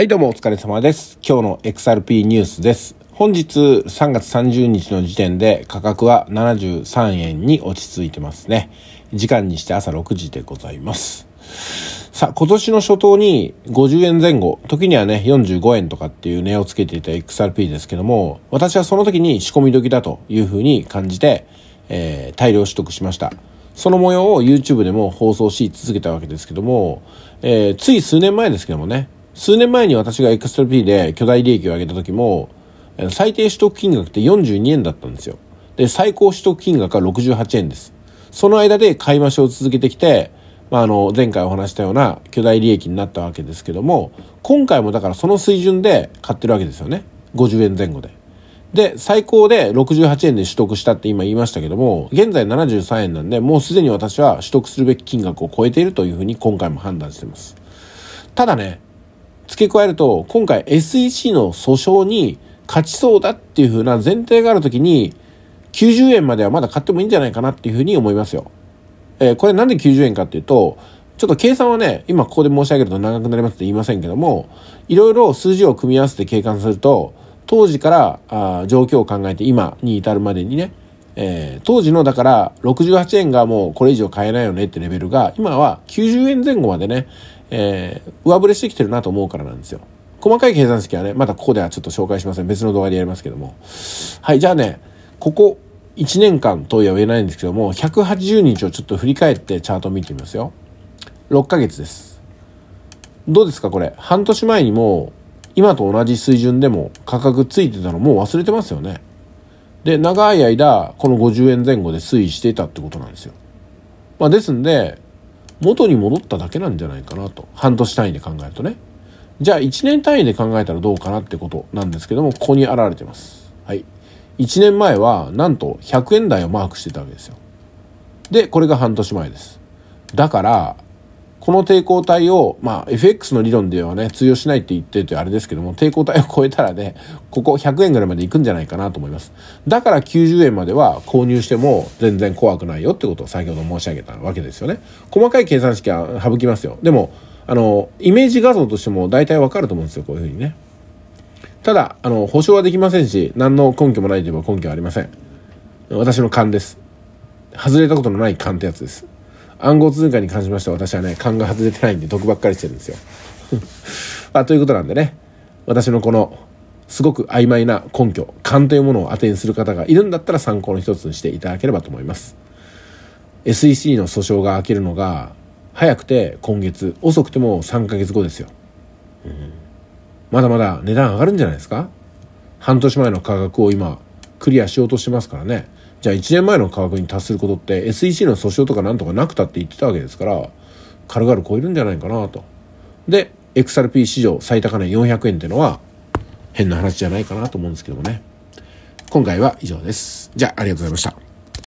はい、どうもお疲れ様です。今日の XRP ニュースです。本日3月30日の時点で価格は73円に落ち着いてますね。時間にして朝6時でございます。さあ、今年の初頭に50円前後、時にはね、45円とかっていう値をつけていた XRP ですけども、私はその時に仕込み時だというふうに感じて、えー、大量取得しました。その模様を YouTube でも放送し続けたわけですけども、えー、つい数年前ですけどもね、数年前に私がエクストラ P で巨大利益を上げた時も、最低取得金額って42円だったんですよ。で、最高取得金額は68円です。その間で買い増しを続けてきて、まあ、あの、前回お話したような巨大利益になったわけですけども、今回もだからその水準で買ってるわけですよね。50円前後で。で、最高で68円で取得したって今言いましたけども、現在73円なんで、もうすでに私は取得するべき金額を超えているというふうに今回も判断してます。ただね、付け加えると、今回 SEC の訴訟に勝ちそうだっていう風な前提があるときに、90円まではまだ買ってもいいんじゃないかなっていう風に思いますよ。えー、これなんで90円かっていうと、ちょっと計算はね、今ここで申し上げると長くなりますって言いませんけども、いろいろ数字を組み合わせて計算すると、当時からあ状況を考えて今に至るまでにね、えー、当時のだから68円がもうこれ以上買えないよねってレベルが今は90円前後までね、えー、上振れしてきてるなと思うからなんですよ。細かい計算式はね、まだここではちょっと紹介しません。別の動画でやりますけども。はい、じゃあね、ここ1年間とは言えないんですけども、180日をちょっと振り返ってチャートを見てみますよ。6ヶ月です。どうですかこれ。半年前にも、今と同じ水準でも価格ついてたのもう忘れてますよね。で、長い間、この50円前後で推移していたってことなんですよ。まあ、ですんで、元に戻っただけなんじゃないかなと。半年単位で考えるとね。じゃあ1年単位で考えたらどうかなってことなんですけども、ここに現れてます。はい。1年前は、なんと100円台をマークしてたわけですよ。で、これが半年前です。だから、この抵抗体を、まあ、FX の理論ではね、通用しないって言ってて、あれですけども、抵抗体を超えたらね、ここ100円ぐらいまで行くんじゃないかなと思います。だから90円までは購入しても全然怖くないよってことを先ほど申し上げたわけですよね。細かい計算式は省きますよ。でも、あの、イメージ画像としても大体わかると思うんですよ、こういうふうにね。ただ、あの、保証はできませんし、何の根拠もないといえば根拠はありません。私の勘です。外れたことのない勘ってやつです。暗号通貨に関しましては私はね、勘が外れてないんで得ばっかりしてるんですよ。あということなんでね、私のこの、すごく曖昧な根拠、勘というものを当てにする方がいるんだったら参考の一つにしていただければと思います。SEC の訴訟が明けるのが、早くて今月、遅くても3ヶ月後ですよ。うん、まだまだ値段上がるんじゃないですか半年前の価格を今、クリアしようとしてますからね。じゃあ1年前の価格に達することって SEC の訴訟とかなんとかなくたって言ってたわけですから軽々超えるんじゃないかなと。で XRP 市場最高値400円っていうのは変な話じゃないかなと思うんですけどもね。今回は以上です。じゃあありがとうございました。